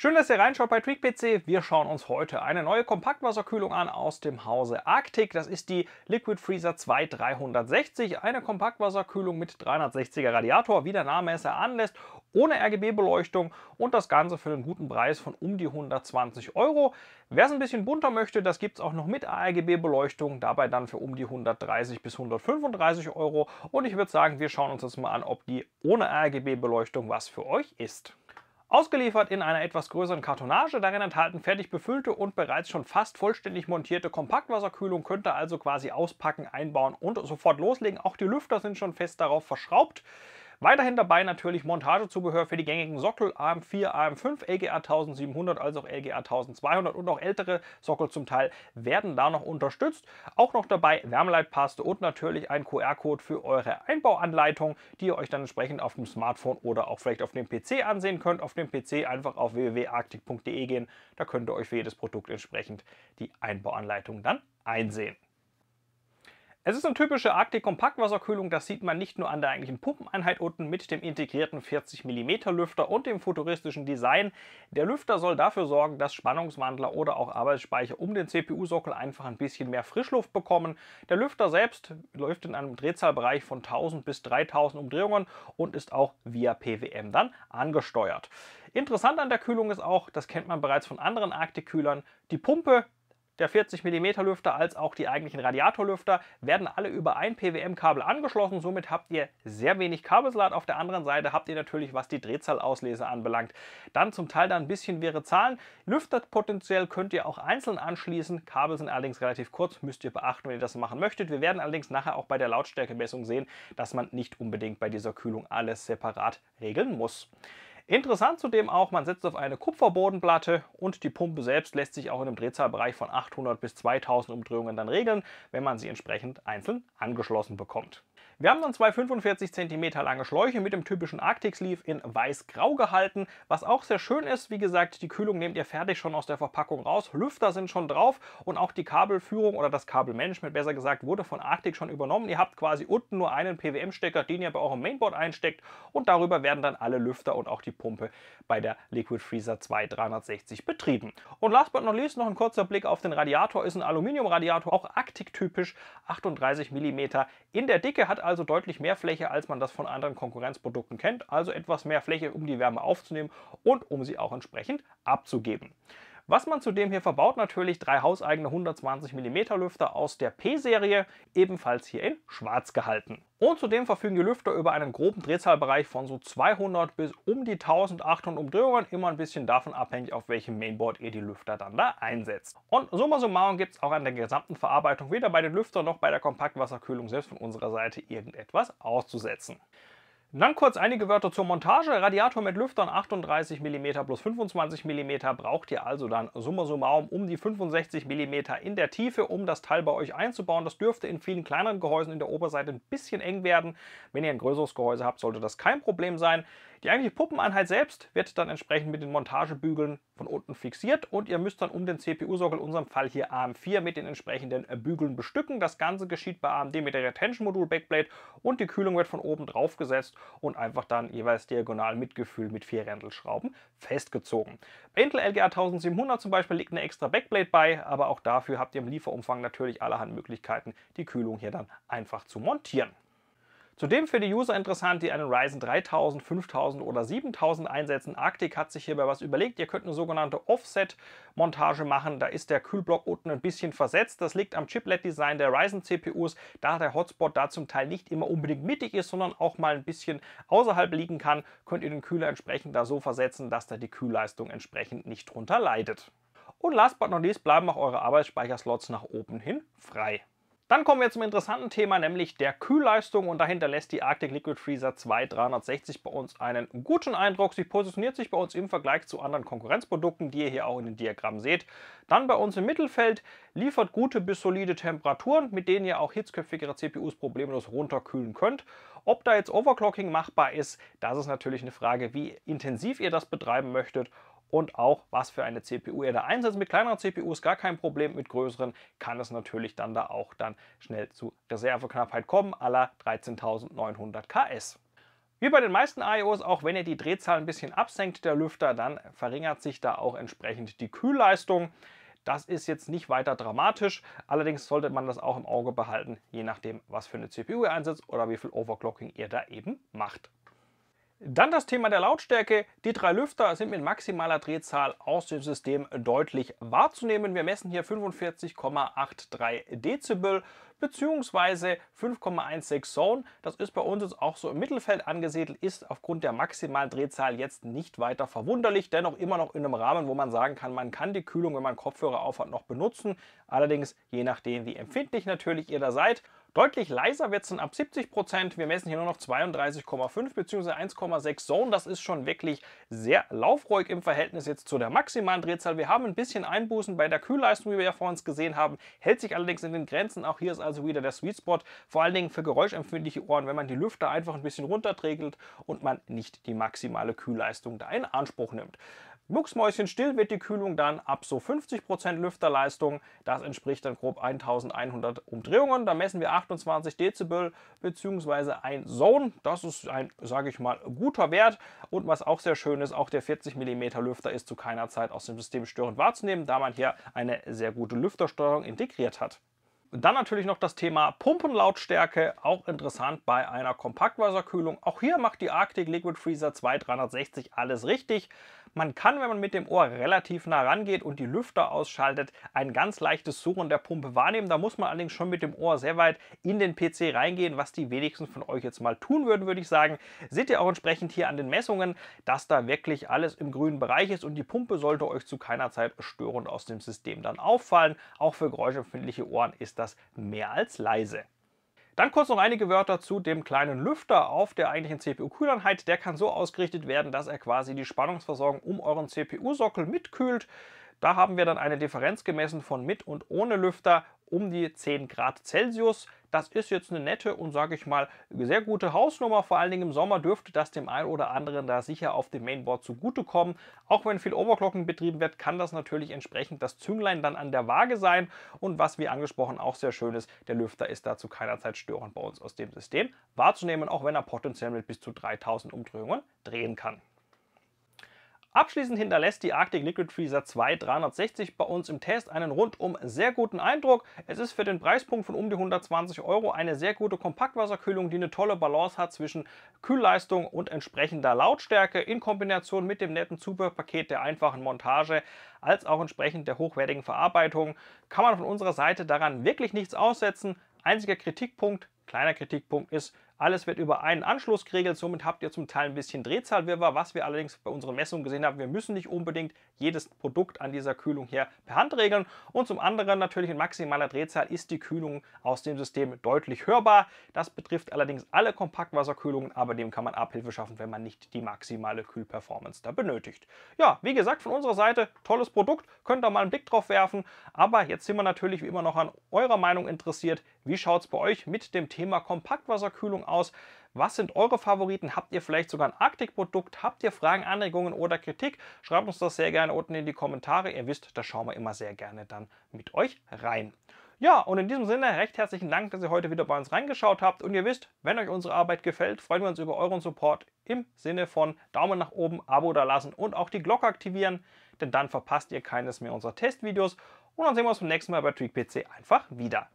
Schön, dass ihr reinschaut bei TweakPC. Wir schauen uns heute eine neue Kompaktwasserkühlung an aus dem Hause Arctic. Das ist die Liquid Freezer 2360, eine Kompaktwasserkühlung mit 360er Radiator, wie der Name es anlässt, ohne RGB-Beleuchtung und das Ganze für einen guten Preis von um die 120 Euro. Wer es ein bisschen bunter möchte, das gibt es auch noch mit RGB-Beleuchtung, dabei dann für um die 130 bis 135 Euro. Und ich würde sagen, wir schauen uns jetzt mal an, ob die ohne RGB-Beleuchtung was für euch ist. Ausgeliefert in einer etwas größeren Kartonage, darin enthalten fertig befüllte und bereits schon fast vollständig montierte Kompaktwasserkühlung, könnt ihr also quasi auspacken, einbauen und sofort loslegen. Auch die Lüfter sind schon fest darauf verschraubt. Weiterhin dabei natürlich Montagezubehör für die gängigen Sockel AM4, AM5, LGA 1700 als auch LGA 1200 und auch ältere Sockel zum Teil werden da noch unterstützt. Auch noch dabei Wärmeleitpaste und natürlich ein QR-Code für eure Einbauanleitung, die ihr euch dann entsprechend auf dem Smartphone oder auch vielleicht auf dem PC ansehen könnt. Auf dem PC einfach auf www.arctic.de gehen, da könnt ihr euch für jedes Produkt entsprechend die Einbauanleitung dann einsehen. Es ist eine typische Arctic kompaktwasserkühlung das sieht man nicht nur an der eigentlichen Pumpeneinheit unten mit dem integrierten 40 mm Lüfter und dem futuristischen Design. Der Lüfter soll dafür sorgen, dass Spannungswandler oder auch Arbeitsspeicher um den CPU-Sockel einfach ein bisschen mehr Frischluft bekommen. Der Lüfter selbst läuft in einem Drehzahlbereich von 1000 bis 3000 Umdrehungen und ist auch via PWM dann angesteuert. Interessant an der Kühlung ist auch, das kennt man bereits von anderen Arctic-Kühlern, die Pumpe der 40 mm Lüfter als auch die eigentlichen Radiatorlüfter werden alle über ein PWM-Kabel angeschlossen. Somit habt ihr sehr wenig Kabelsalat. Auf der anderen Seite habt ihr natürlich, was die Drehzahlauslese anbelangt, dann zum Teil da ein bisschen wirre Zahlen. Lüfterpotenziell könnt ihr auch einzeln anschließen. Kabel sind allerdings relativ kurz, müsst ihr beachten, wenn ihr das machen möchtet. Wir werden allerdings nachher auch bei der Lautstärkemessung sehen, dass man nicht unbedingt bei dieser Kühlung alles separat regeln muss. Interessant zudem auch, man setzt auf eine Kupferbodenplatte und die Pumpe selbst lässt sich auch in einem Drehzahlbereich von 800 bis 2000 Umdrehungen dann regeln, wenn man sie entsprechend einzeln angeschlossen bekommt. Wir haben dann zwei 45 cm lange Schläuche mit dem typischen Arctic Sleeve in weiß-grau gehalten, was auch sehr schön ist. Wie gesagt, die Kühlung nehmt ihr fertig schon aus der Verpackung raus, Lüfter sind schon drauf und auch die Kabelführung oder das Kabelmanagement besser gesagt wurde von Arctic schon übernommen. Ihr habt quasi unten nur einen PWM-Stecker, den ihr bei eurem Mainboard einsteckt und darüber werden dann alle Lüfter und auch die Pumpe bei der Liquid Freezer 2 360 betrieben. Und last but not least noch ein kurzer Blick auf den Radiator, ist ein Aluminiumradiator, auch Arctic-typisch, 38 mm in der Dicke, hat also deutlich mehr Fläche, als man das von anderen Konkurrenzprodukten kennt, also etwas mehr Fläche, um die Wärme aufzunehmen und um sie auch entsprechend abzugeben. Was man zudem hier verbaut, natürlich drei hauseigene 120 mm Lüfter aus der P-Serie, ebenfalls hier in schwarz gehalten. Und zudem verfügen die Lüfter über einen groben Drehzahlbereich von so 200 bis um die 1800 Umdrehungen, immer ein bisschen davon abhängig, auf welchem Mainboard ihr die Lüfter dann da einsetzt. Und summa summarum gibt es auch an der gesamten Verarbeitung weder bei den Lüftern noch bei der Kompaktwasserkühlung selbst von unserer Seite irgendetwas auszusetzen. Dann kurz einige Wörter zur Montage. Radiator mit Lüftern 38 mm plus 25 mm braucht ihr also dann summa summarum um die 65 mm in der Tiefe, um das Teil bei euch einzubauen. Das dürfte in vielen kleineren Gehäusen in der Oberseite ein bisschen eng werden. Wenn ihr ein größeres Gehäuse habt, sollte das kein Problem sein. Die eigentliche Puppeneinheit selbst wird dann entsprechend mit den Montagebügeln von unten fixiert und ihr müsst dann um den CPU-Sockel, in unserem Fall hier AM4, mit den entsprechenden äh, Bügeln bestücken. Das Ganze geschieht bei AMD mit der Retention-Modul backblade und die Kühlung wird von oben drauf gesetzt und einfach dann jeweils diagonal mit Gefühl mit vier Rändelschrauben festgezogen. Bei Intel LGA 1700 zum Beispiel liegt eine extra Backblade bei, aber auch dafür habt ihr im Lieferumfang natürlich allerhand Möglichkeiten, die Kühlung hier dann einfach zu montieren. Zudem für die User interessant, die einen Ryzen 3000, 5000 oder 7000 einsetzen. Arctic hat sich hierbei was überlegt. Ihr könnt eine sogenannte Offset-Montage machen. Da ist der Kühlblock unten ein bisschen versetzt. Das liegt am Chiplet-Design der Ryzen-CPUs, da der Hotspot da zum Teil nicht immer unbedingt mittig ist, sondern auch mal ein bisschen außerhalb liegen kann, könnt ihr den Kühler entsprechend da so versetzen, dass da die Kühlleistung entsprechend nicht drunter leidet. Und last but not least bleiben auch eure Arbeitsspeicherslots nach oben hin frei. Dann kommen wir zum interessanten Thema, nämlich der Kühlleistung. Und dahinter lässt die Arctic Liquid Freezer 2360 bei uns einen guten Eindruck. Sie positioniert sich bei uns im Vergleich zu anderen Konkurrenzprodukten, die ihr hier auch in den Diagrammen seht. Dann bei uns im Mittelfeld, liefert gute bis solide Temperaturen, mit denen ihr auch hitzköpfigere CPUs problemlos runterkühlen könnt. Ob da jetzt Overclocking machbar ist, das ist natürlich eine Frage, wie intensiv ihr das betreiben möchtet und auch was für eine CPU ihr da einsetzt. Mit kleineren CPUs gar kein Problem, mit größeren kann es natürlich dann da auch dann schnell zu Reserveknappheit kommen, aller 13.900 KS. Wie bei den meisten IOs, auch wenn ihr die Drehzahl ein bisschen absenkt, der Lüfter, dann verringert sich da auch entsprechend die Kühlleistung. Das ist jetzt nicht weiter dramatisch, allerdings sollte man das auch im Auge behalten, je nachdem, was für eine CPU ihr einsetzt oder wie viel Overclocking ihr da eben macht. Dann das Thema der Lautstärke. Die drei Lüfter sind mit maximaler Drehzahl aus dem System deutlich wahrzunehmen. Wir messen hier 45,83 Dezibel bzw. 5,16 Zone. Das ist bei uns jetzt auch so im Mittelfeld angesiedelt, ist aufgrund der maximalen Drehzahl jetzt nicht weiter verwunderlich. Dennoch immer noch in einem Rahmen, wo man sagen kann, man kann die Kühlung, wenn man Kopfhörer aufhat, noch benutzen. Allerdings je nachdem, wie empfindlich natürlich ihr da seid. Deutlich leiser wird es dann ab 70%. Prozent. Wir messen hier nur noch 32,5 bzw. 1,6 Zone. Das ist schon wirklich sehr laufruhig im Verhältnis jetzt zu der maximalen Drehzahl. Wir haben ein bisschen Einbußen bei der Kühlleistung, wie wir ja vor uns gesehen haben. Hält sich allerdings in den Grenzen. Auch hier ist also wieder der Sweet Spot. Vor allen Dingen für geräuschempfindliche Ohren, wenn man die Lüfter einfach ein bisschen runterträgelt und man nicht die maximale Kühlleistung da in Anspruch nimmt still wird die Kühlung dann ab so 50% Lüfterleistung, das entspricht dann grob 1100 Umdrehungen, da messen wir 28 Dezibel bzw. ein Zone, das ist ein, sage ich mal, guter Wert und was auch sehr schön ist, auch der 40 mm Lüfter ist zu keiner Zeit aus dem System störend wahrzunehmen, da man hier eine sehr gute Lüftersteuerung integriert hat. Dann natürlich noch das Thema Pumpenlautstärke, auch interessant bei einer Kompaktwasserkühlung. Auch hier macht die Arctic Liquid Freezer 2360 alles richtig. Man kann, wenn man mit dem Ohr relativ nah rangeht und die Lüfter ausschaltet, ein ganz leichtes Surren der Pumpe wahrnehmen. Da muss man allerdings schon mit dem Ohr sehr weit in den PC reingehen, was die wenigsten von euch jetzt mal tun würden, würde ich sagen. Seht ihr auch entsprechend hier an den Messungen, dass da wirklich alles im grünen Bereich ist und die Pumpe sollte euch zu keiner Zeit störend aus dem System dann auffallen. Auch für geräuschempfindliche Ohren ist das mehr als leise. Dann kurz noch einige Wörter zu dem kleinen Lüfter auf der eigentlichen CPU-Kühleinheit. Der kann so ausgerichtet werden, dass er quasi die Spannungsversorgung um euren CPU-Sockel mitkühlt. Da haben wir dann eine Differenz gemessen von mit und ohne Lüfter um die 10 Grad Celsius. Das ist jetzt eine nette und sage ich mal sehr gute Hausnummer. Vor allen Dingen im Sommer dürfte das dem einen oder anderen da sicher auf dem Mainboard zugutekommen. Auch wenn viel Overclocken betrieben wird, kann das natürlich entsprechend das Zünglein dann an der Waage sein. Und was wie angesprochen auch sehr schön ist, der Lüfter ist da zu keiner Zeit störend bei uns aus dem System wahrzunehmen, auch wenn er potenziell mit bis zu 3000 Umdrehungen drehen kann. Abschließend hinterlässt die Arctic Liquid Freezer 2 360 bei uns im Test einen rundum sehr guten Eindruck. Es ist für den Preispunkt von um die 120 Euro eine sehr gute Kompaktwasserkühlung, die eine tolle Balance hat zwischen Kühlleistung und entsprechender Lautstärke in Kombination mit dem netten Zubehörpaket der einfachen Montage als auch entsprechend der hochwertigen Verarbeitung. Kann man von unserer Seite daran wirklich nichts aussetzen. Einziger Kritikpunkt, kleiner Kritikpunkt ist, alles wird über einen Anschluss geregelt, somit habt ihr zum Teil ein bisschen Drehzahlwirrwarr, was wir allerdings bei unseren Messungen gesehen haben. Wir müssen nicht unbedingt jedes Produkt an dieser Kühlung her per Hand regeln. Und zum anderen natürlich in maximaler Drehzahl ist die Kühlung aus dem System deutlich hörbar. Das betrifft allerdings alle Kompaktwasserkühlungen, aber dem kann man Abhilfe schaffen, wenn man nicht die maximale Kühlperformance da benötigt. Ja, wie gesagt, von unserer Seite tolles Produkt, könnt ihr mal einen Blick drauf werfen. Aber jetzt sind wir natürlich wie immer noch an eurer Meinung interessiert. Wie schaut es bei euch mit dem Thema Kompaktwasserkühlung aus. Was sind eure Favoriten? Habt ihr vielleicht sogar ein Arktik-Produkt? Habt ihr Fragen, Anregungen oder Kritik? Schreibt uns das sehr gerne unten in die Kommentare. Ihr wisst, da schauen wir immer sehr gerne dann mit euch rein. Ja, und in diesem Sinne recht herzlichen Dank, dass ihr heute wieder bei uns reingeschaut habt. Und ihr wisst, wenn euch unsere Arbeit gefällt, freuen wir uns über euren Support im Sinne von Daumen nach oben, Abo da lassen und auch die Glocke aktivieren, denn dann verpasst ihr keines mehr unserer Testvideos. Und dann sehen wir uns beim nächsten Mal bei Tweak PC einfach wieder.